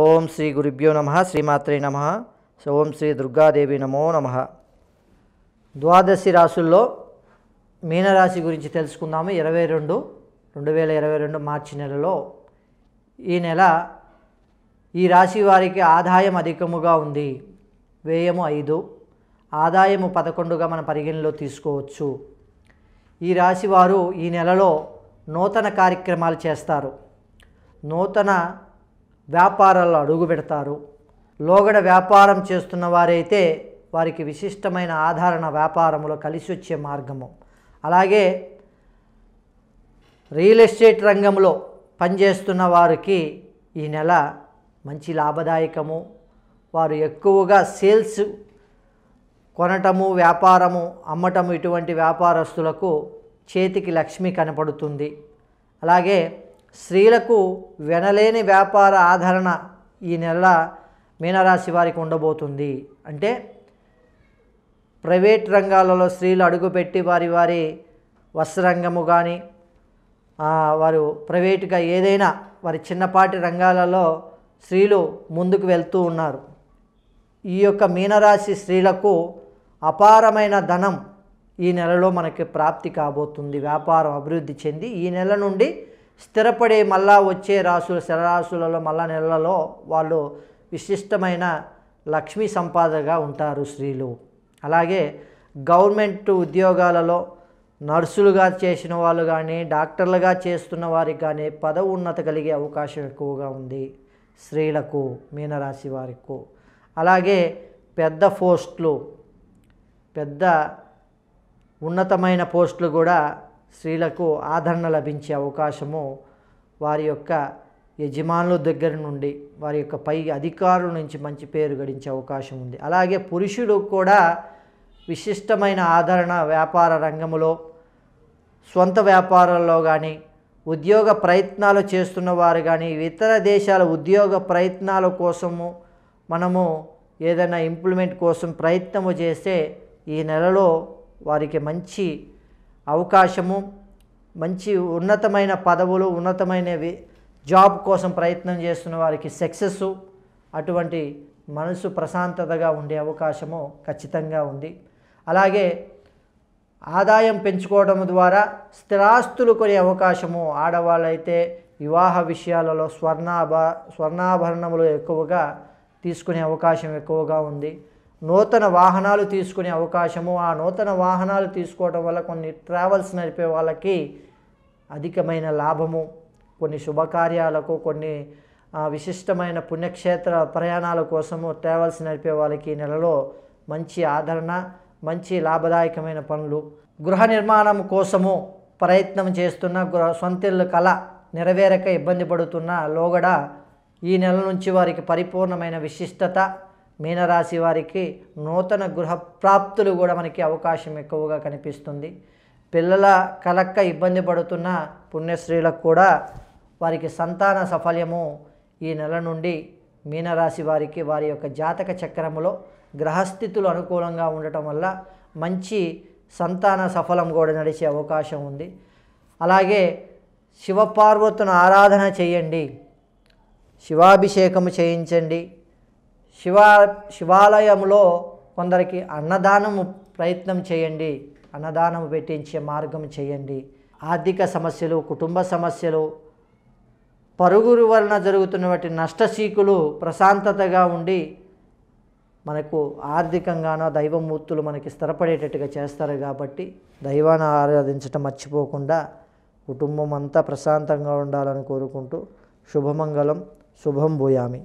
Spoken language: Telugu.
ఓం శ్రీ గురుభ్యో నమ శ్రీమాత్రే నమ ఓం శ్రీ దుర్గాదేవి నమో నమ ద్వాదశి రాసుల్లో మీనరాశి గురించి తెలుసుకుందాము ఇరవై రెండు రెండు వేల ఇరవై రెండు మార్చి నెలలో ఈ నెల ఈ రాశి వారికి ఆదాయం అధికముగా ఉంది వ్యయము ఐదు ఆదాయము పదకొండుగా మన పరిగణలో తీసుకోవచ్చు ఈ రాశి వారు ఈ నెలలో నూతన కార్యక్రమాలు చేస్తారు నూతన వ్యాపారాలు అడుగు పెడతారు లోగడ వ్యాపారం చేస్తున్న వారైతే వారికి విశిష్టమైన ఆధారణ వ్యాపారంలో కలిసి వచ్చే మార్గము అలాగే రియల్ ఎస్టేట్ రంగంలో పనిచేస్తున్న వారికి ఈ నెల మంచి లాభదాయకము వారు ఎక్కువగా సేల్స్ కొనటము వ్యాపారము అమ్మటము ఇటువంటి వ్యాపారస్తులకు చేతికి లక్ష్మి కనపడుతుంది అలాగే స్త్రీలకు వెనలేని వ్యాపార ఆదరణ ఈ నెల మీనరాశి వారికి ఉండబోతుంది అంటే ప్రైవేట్ రంగాలలో స్త్రీలు అడుగుపెట్టి వారి వారి వస్త్రరంగము కానీ వారు ప్రైవేటుగా ఏదైనా వారి చిన్నపాటి రంగాలలో స్త్రీలు ముందుకు వెళ్తూ ఉన్నారు ఈ యొక్క మీనరాశి స్త్రీలకు అపారమైన ధనం ఈ నెలలో మనకి ప్రాప్తి కాబోతుంది వ్యాపారం అభివృద్ధి చెంది ఈ నెల నుండి స్థిరపడి మళ్ళా వచ్చే రాసులు శరరాశులలో మళ్ళా నెలలో వాళ్ళు విశిష్టమైన లక్ష్మీ సంపాదగా ఉంటారు స్త్రీలు అలాగే గవర్నమెంట్ ఉద్యోగాలలో నర్సులుగా చేసిన వాళ్ళు కానీ డాక్టర్లుగా చేస్తున్న వారికి కానీ ఉన్నత కలిగే అవకాశం ఎక్కువగా ఉంది స్త్రీలకు మీనరాశి వారికి అలాగే పెద్ద పోస్టులు పెద్ద ఉన్నతమైన పోస్టులు కూడా స్త్రీలకు ఆదరణ లభించే అవకాశము వారి యొక్క యజమానుల దగ్గర నుండి వారి యొక్క పై అధికారుల నుంచి మంచి పేరు గడించే అవకాశం ఉంది అలాగే పురుషుడు కూడా విశిష్టమైన ఆదరణ వ్యాపార రంగంలో సొంత వ్యాపారాల్లో కానీ ఉద్యోగ ప్రయత్నాలు చేస్తున్న వారు కానీ ఇతర దేశాల ఉద్యోగ ప్రయత్నాల కోసము మనము ఏదైనా ఇంప్లిమెంట్ కోసం ప్రయత్నము చేస్తే ఈ నెలలో వారికి మంచి అవకాశము మంచి ఉన్నతమైన పదవులు ఉన్నతమైనవి జాబ్ కోసం ప్రయత్నం చేస్తున్న వారికి సక్సెస్ అటువంటి మనసు ప్రశాంతతగా ఉండే అవకాశము ఖచ్చితంగా ఉంది అలాగే ఆదాయం పెంచుకోవడం ద్వారా స్థిరాస్తులు కొనే అవకాశము ఆడవాళ్ళైతే వివాహ విషయాలలో స్వర్ణాభ స్వర్ణాభరణములు ఎక్కువగా తీసుకునే అవకాశం ఎక్కువగా ఉంది నూతన వాహనాలు తీసుకునే అవకాశము ఆ నూతన వాహనాలు తీసుకోవడం వల్ల కొన్ని ట్రావెల్స్ నడిపే వాళ్ళకి అధికమైన లాభము కొన్ని శుభకార్యాలకు కొన్ని విశిష్టమైన పుణ్యక్షేత్ర ప్రయాణాల కోసము ట్రావెల్స్ నడిపే వాళ్ళకి నెలలో మంచి ఆదరణ మంచి లాభదాయకమైన పనులు గృహ నిర్మాణం కోసము ప్రయత్నం చేస్తున్న గృహ సొంతిల్లు కళ నెరవేరక ఇబ్బంది పడుతున్న లోగడ ఈ నెల నుంచి వారికి పరిపూర్ణమైన విశిష్టత మీనరాశి వారికి నూతన గృహ ప్రాప్తులు కూడా మనకి అవకాశం ఎక్కువగా కనిపిస్తుంది పిల్లల కలక్క ఇబ్బంది పడుతున్న పుణ్యశ్రీలకు కూడా వారికి సంతాన సఫల్యము ఈ నెల నుండి మీనరాశి వారికి వారి యొక్క జాతక చక్రములో గ్రహస్థితులు అనుకూలంగా ఉండటం వల్ల మంచి సంతాన సఫలం కూడా నడిచే అవకాశం ఉంది అలాగే శివపార్వతును ఆరాధన చేయండి శివాభిషేకము చేయించండి శివా శివాలయంలో కొందరికి అన్నదానము ప్రయత్నం చేయండి అన్నదానం పెట్టించే మార్గం చేయండి ఆర్థిక సమస్యలు కుటుంబ సమస్యలు పరుగురు వలన జరుగుతున్నటువంటి నష్టశీకులు ప్రశాంతతగా ఉండి మనకు ఆర్థికంగానో దైవమూర్తులు మనకి స్థిరపడేటట్టుగా చేస్తారు కాబట్టి దైవాన్ని ఆరాధించటం మర్చిపోకుండా కుటుంబం అంతా ప్రశాంతంగా ఉండాలని కోరుకుంటూ శుభమంగళం శుభం భూయామి